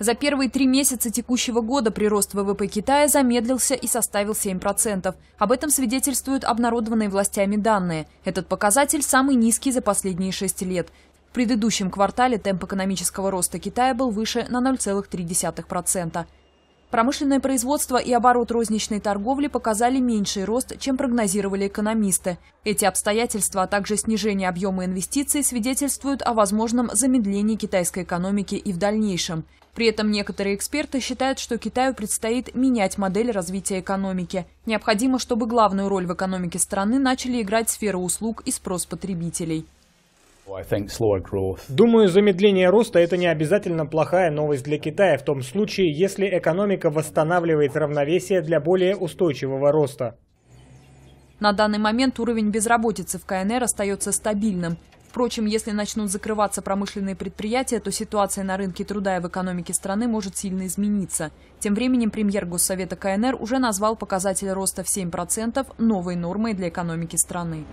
За первые три месяца текущего года прирост ВВП Китая замедлился и составил 7%. Об этом свидетельствуют обнародованные властями данные. Этот показатель самый низкий за последние шесть лет. В предыдущем квартале темп экономического роста Китая был выше на 0,3%. Промышленное производство и оборот розничной торговли показали меньший рост, чем прогнозировали экономисты. Эти обстоятельства, а также снижение объема инвестиций свидетельствуют о возможном замедлении китайской экономики и в дальнейшем. При этом некоторые эксперты считают, что Китаю предстоит менять модель развития экономики. Необходимо, чтобы главную роль в экономике страны начали играть сферы услуг и спрос потребителей. Думаю, замедление роста – это не обязательно плохая новость для Китая в том случае, если экономика восстанавливает равновесие для более устойчивого роста. На данный момент уровень безработицы в КНР остается стабильным. Впрочем, если начнут закрываться промышленные предприятия, то ситуация на рынке труда и в экономике страны может сильно измениться. Тем временем премьер Госсовета КНР уже назвал показатель роста в 7% новой нормой для экономики страны.